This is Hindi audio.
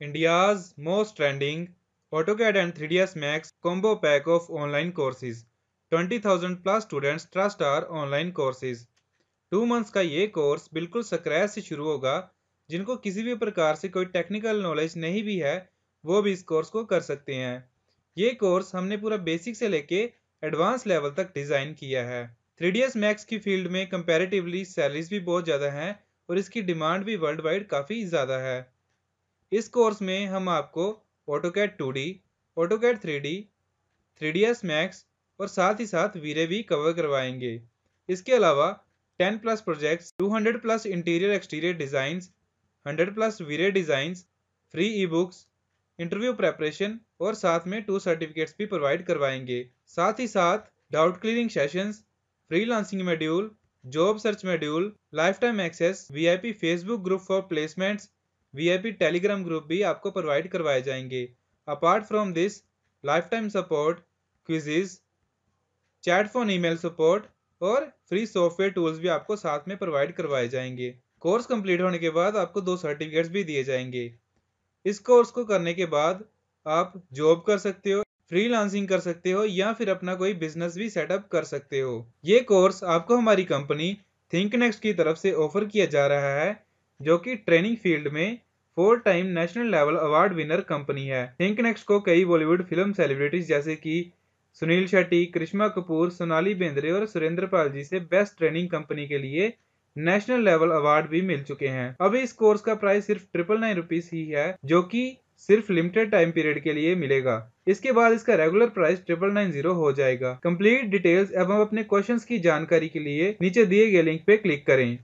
India's most trending AutoCAD and 3ds Max combo pack of online courses 20,000 plus students trust our online courses two months का ये कोर्स बिल्कुल स्क्रैच से शुरू होगा जिनको किसी भी प्रकार से कोई टेक्निकल नॉलेज नहीं भी है वो भी इस कोर्स को कर सकते हैं ये कोर्स हमने पूरा बेसिक से लेके एडवांस लेवल तक डिज़ाइन किया है थ्री डी मैक्स की फील्ड में कंपेरेटिवली सैलरीज भी बहुत ज़्यादा हैं और इसकी डिमांड भी वर्ल्ड वाइड काफ़ी ज़्यादा है इस कोर्स में हम आपको AutoCAD two D AutoCAD three D three D S Max और साथ ही साथ वीरे भी कवर करवाएंगे इसके अलावा 10 plus projects 200 plus interior exterior designs 100 plus VRay designs free ebooks interview preparation और साथ में टू सर्टिफिकेट्स भी प्रोवाइड करवाएंगे साथ ही साथ doubt clearing sessions freelancing module job search module lifetime access VIP Facebook group for placements VIP Telegram group भी आपको प्रोवाइड करवाए जाएंगे apart from this lifetime support quizzes chat phone email support और फ्री सॉफ्टवेयर टूल्स भी आपको साथ में प्रोवाइड करवाए जाएंगे कोर्स कंप्लीट होने के बाद आपको दो सर्टिफिकेट्स भी दिए जाएंगे इस कोर्स को करने के बाद आप जॉब कर सकते हो फ्री कर सकते हो या फिर अपना कोई बिजनेस भी सेटअप कर सकते हो ये कोर्स आपको हमारी कंपनी थिंक नेक्स्ट की तरफ से ऑफर किया जा रहा है जो कि ट्रेनिंग फील्ड में four time national level award winner company है थिंक नेक्स्ट को कई बॉलीवुड फिल्म सेलिब्रिटीज जैसे कि सुनील शेट्टी करिश्मा कपूर सोनाली बेंद्रे और सुरेंद्र पाल जी से बेस्ट ट्रेनिंग कंपनी के लिए नेशनल लेवल अवार्ड भी मिल चुके हैं अभी इस कोर्स का प्राइस सिर्फ ट्रिपल नाइन रुपीज ही है जो कि सिर्फ लिमिटेड टाइम पीरियड के लिए मिलेगा इसके बाद इसका regular price triple nine zero हो जाएगा कंप्लीट डिटेल्स एवं अपने क्वेश्चंस की जानकारी के लिए नीचे दिए गए लिंक पे क्लिक करें